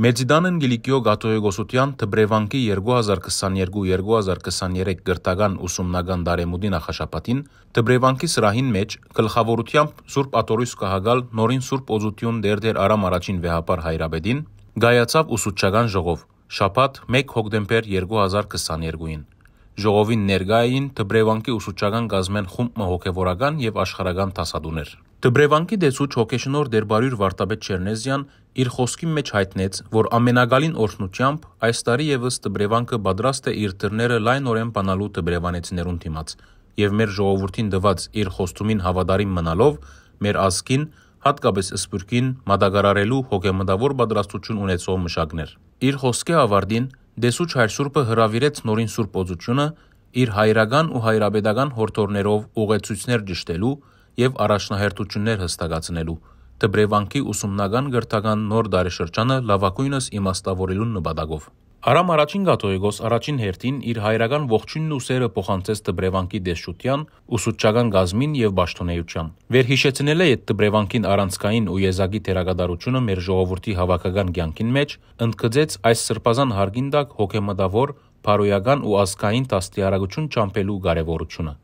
Մեծիդան Անգելիկիո Գատոեգոսուտյան Թբրևանքի 2022-2023 գրթական ուսումնական տարեմուտի նախաշաբաթին Թբրևանքի սրահին մեջ գլխավորությամբ Սուրբ Աթորիս կահագալ նորին Սուրբ Օծություն Դերդեր Արամ առաջին վեհապար Հայրաբեդին գայացավ ուսուցչական ժողով շաբաթ 1 հոկտեմբեր 2022-ին Ժողովին ներկա էին Թբրևանքի ուսուցչական գազմեն խումբը հոգևորական եւ աշխարհական տասադուներ Դբրևանկի դեցուչ հոգեշնոր Դերբարյուր Վարդապետ Չերնեզյան իր խոսքի մեջ հայտնեց, որ ամենագալին օրհնությամբ այս տարի ևս Դբրևանկը պատրաստ է իր դռները լայնորեն բանալու դբրևանեցիներուն դիմաց եւ մեր ժողովրդին դված իր խոստումին հավատարիմ մնալով մեր ազգին հատկապես սպուրքին մատակարարելու հոգեմտավոր պատրաստություն ունեցող մշակներ։ Իր խոսքի ավարտին դեսուչ հայրսուրբը հրավիրեց նորին սուրբ օծությունը իր հայրական ու հայրաբեդական հորթորներով ուղեցույցներ ճշտելու եւ առաջնահերթություններ հստակացնելու։ Դբրևանքի ուսումնական գրթական նոր դարաշրջանը լավագույնս իմաստավորելու նպատակով։ Արամ առաջին գաթողիկոս առաջին հերթին իր հայրական ողջունն ու սերը փոխանցեց Տբրևանքի դեսուտյան, ուսուցչական գազմին եւ պաշտոնեության։ Վերհիշեցնել է այդ Տբրևանքին առանցքային ու եզակի թերակատարությունը մեր ժողովրդի հավաքական կյանքին մեջ, ընդգծեց այս սրբազան հարգինդակ հոգեմտավոր, բարոյական ու ազգային դաստիարակություն ճամփելու կարևորությունը։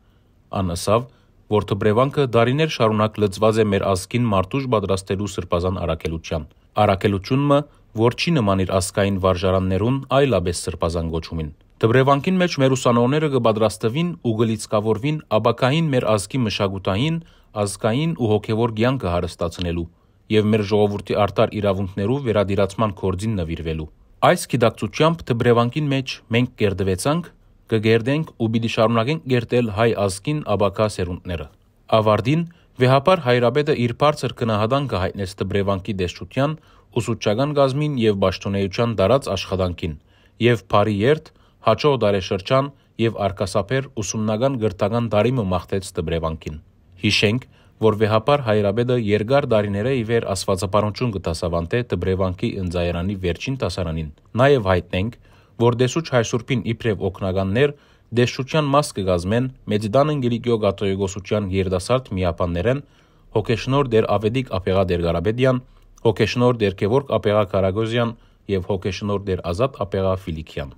Անըսավ որ Թբրևանքը դարիներ շարունակ լծված է մեր ազգին մարտուշ պատրաստելու սրբազան առաքելության։ Առաքելությունը, որ չի նման իր ասկային վարժարաններուն, այլապես սրբազան գոչումին։ Դբրևանկին մեջ մեր ուսանողները կպատրաստվին ու գլիցկավորվին աբակային մեր ազգի մշակութային, ազգային ու հոգևոր ցանկը հարստացնելու եւ մեր ժողովրդի արտար իրավունքներու վերադիրացման կորձին նվիրվելու։ Այս գիտակցությամբ Դբրևանկին մեջ մենք կերդվեցանք կգերդենք ու պիտի շարունակենք գերտել հայ ազգին աբակա սերունդները։ Ավարդին վեհապար հայրապետը իր բարձր գնահատանքը հայտնեց Տբրևանկի դեսչության, ուսուցչական գազմին եւ պաշտոնեության դարած աշխատանքին եւ բարի երթ հաջող դարեշրջան եւ արկասապեր ուսումնական գրթական տարիմը մաղթեց Տբրևանկին։ Հիշենք, որ վեհապար հայրապետը երկար դարիներ է իվեր աստվածապարություն կտասավանտե Տբրևանկի ընձայարանի վերջին տասարանին։ Նաեւ հայտնենք, որ Դեսուչ Հայսուրբին իբրև օկնականներ Դեսուչյան մաս կգազմեն Մեծիդան Ընգելիկյո Գաթոյեգոսության երդասարտ միապաններեն հոկեշնոր դեր Ավեդիկ Ապեղա Դերգարաբեդյան, հոկեշնոր դեր Գևորգ Ապեղա Կարագոզյան եւ հոկեշնոր դեր Ազատ Ապեղա Ֆիլիկյան։